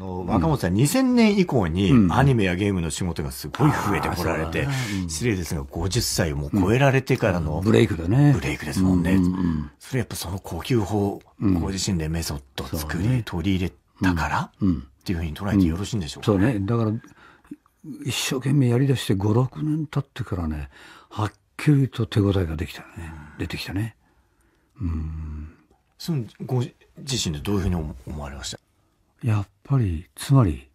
の、若本さん、2000年以降にアニメやゲームの仕事がすごい増えてこられて、失礼ですが、50歳をもう超えられてからの、ブレイクだね。ブレイクですもんね。それやっぱその呼吸法、ご自身でメソッド作り、取り入れたから、っていうふうに捉えてよろしいんでしょうか、そうね。だから、一生懸命やり出して5、6年経ってからね、はっきりと手応えができたね。出てきたね。うん。そのご自身でどういうふうに思われましたやっぱり、つまり、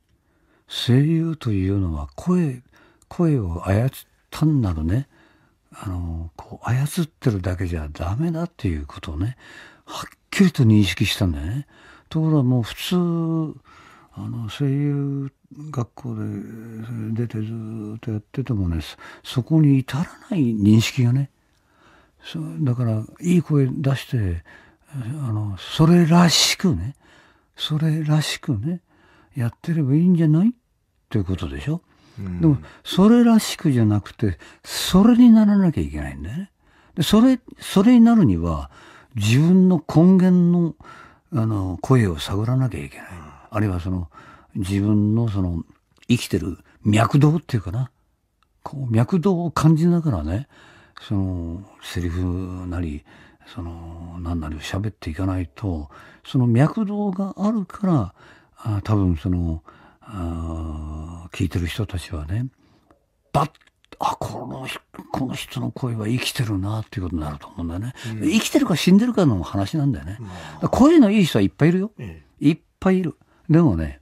声優というのは声、声を操、単なるね、あの、こう、操ってるだけじゃダメだっていうことをね、はっきりと認識したんだよね。ところがもう普通、あの、声優学校で出てずっとやっててもね、そこに至らない認識がね、だから、いい声出して、あの、それらしくね、それらしくねやってればいいんじゃないということでしょ、うん、でもそれらしくじゃなくてそれにならなきゃいけないんだよねでそれそれになるには自分の根源のあの声を探らなきゃいけない、うん、あるいはその自分のその生きてる脈動っていうかなこう脈動を感じながらねそのセリフなりその何なりを喋っていかないとその脈動があるからあ多分そのあ聞いてる人たちはねバッあこのこの人の声は生きてるなっていうことになると思うんだよね、うん、生きてるか死んでるかの話なんだよね、うん、声のいい人はいっぱいいるよ、うん、いっぱいいるでもね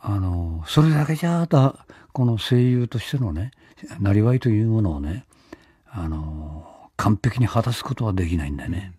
あのそれだけじゃだこの声優としてのねなりわいというものをね完璧に果たすことはできないんだよね。